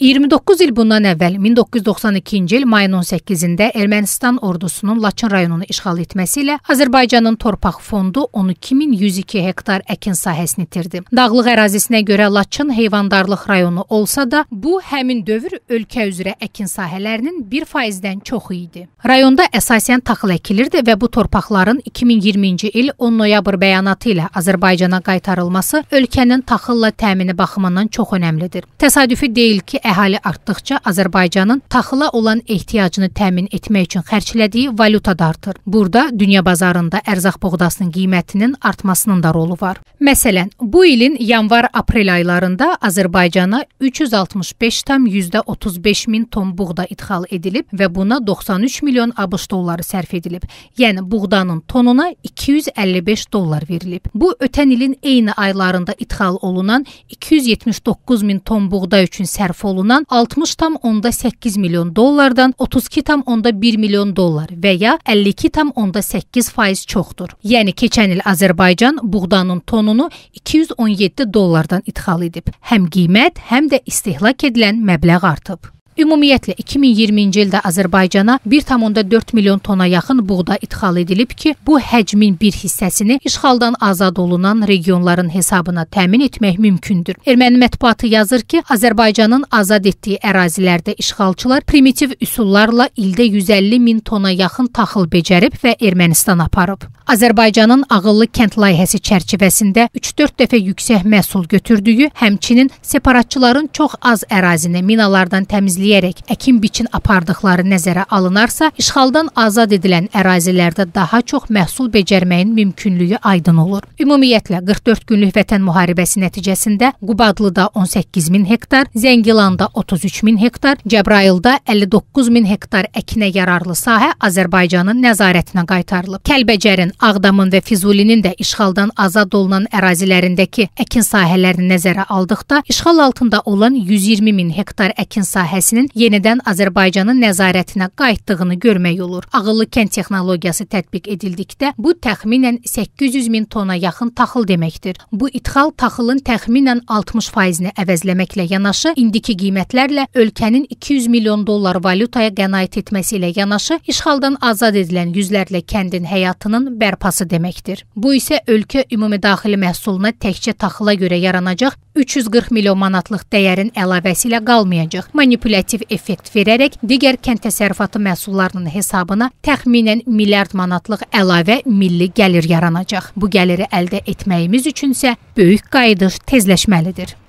29 il bundan əvvəl 1992-ci il mayın 18-də Ermənistan ordusunun Laçın rayonunu işğal etməsi ilə Azərbaycanın torpaq fondu 12102 hektar əkin sahəsini itirdi. Dağlıq ərazisinə görə Laçın heyvandarlıq rayonu olsa da, bu həmin dövr ölkə üzrə əkin sahələrinin 1%-dən çoxu idi. Rayonda əsasən taxıl əkilirdi və bu torpaqların 2020-ci il 10 noyabr bəyanatı ilə Azərbaycana qaytarılması ölkənin taxılla təmini baxımından çox önəmlidir. Təsadüfi deyil ki, Əhali artdıqca Azərbaycanın taxıla olan ehtiyacını təmin etmək üçün xərclədiyi valyuta da artır. Burada dünya bazarında ərzaq buğdasının qiymətinin artmasının da rolu var. Məsələn, bu ilin yanvar-aprel aylarında Azərbaycana 365,35 min ton buğda idxal edilib və buna 93 milyon ABŞ dolları sərf edilib. Yəni buğdanın tonuna 255 dollar verilib. Bu ötən ilin eyni aylarında idxal olunan 279 min ton buğda üçün sərf olunub olunan 60,8 milyon dollardan 32,1 milyon dollar və ya 52,8% çoxdur. Yəni keçən il Azərbaycan buğdanın tonunu 217 dollardan ixal edib. Həm qiymət, həm də istehlak edilən məbləğ artıb. Ümumiyyətlə 2020-ci ildə Azərbaycana 1.4 milyon tona yaxın buğda idxal edilib ki, bu həcmin bir hissəsini işğaldan azad olunan regionların hesabına təmin etmək mümkündür. Erməni mətbuatı yazır ki, Azərbaycanın azad etdiyi ərazilərdə işğalçılar primitiv üsullarla ildə 150 min tona yaxın taxıl becərib və Ermənistana aparıb. Azərbaycanın ağıllı kənd layihəsi çərçivəsində 3-4 dəfə yüksək məhsul götürdüyü, həmçinin separatçıların çox az ərazini minalardan təmizləyib izləyərək əkin-biçin apardıqları nəzərə alınarsa, işğaldan azad edilən ərazilərdə daha çox məhsul becərməyin mümkünlüyü aydın olur. Ümumiyyətlə 44 günlük vətən müharibəsi nəticəsində Qubadlıda 18 min hektar, Zəngilanda 33 min hektar, Cəbrayılda 59 min hektar əkinə yararlı sahə Azərbaycanın nəzarətinə qaytarılıb. Kəlbəcərin, Ağdamın və Füzulinin də işğaldan azad olunan ərazilərindəki əkin sahələrini nəzərə aldıqda işğal altında olan 120 min hektar əkin sahəsi sahəsinin yenidən Azərbaycanın nəzarətinə qayıtdığını görmək olur. Ağıllı kənd texnologiyası tətbiq edildikdə bu təxminən 800 min tona yaxın taxıl deməkdir. Bu idxal taxılın təxminən 60%-ni əvəzləməklə yanaşı, indiki qiymətlərlə ölkənin 200 milyon dollar valyutaya qənaət etməsi ilə yanaşı, işğaldan azad edilən yüzlərlə kəndin həyatının bərpası deməkdir. Bu isə ölkə ümumdaxili məhsuluna təkcə taxıla görə yaranacaq 340 milyon manatlıq dəyərin əlavəsi ilə qalmayacaq. Manipulyasiya kumulyativ effekt verərək digər kənd təsərrüfatı məhsullarının hesabına təxminən milyard manatlıq əlavə milli gəlir yaranacaq. Bu gəliri əldə etməyimiz üçünsə böyük qayıdış tezləşməlidir.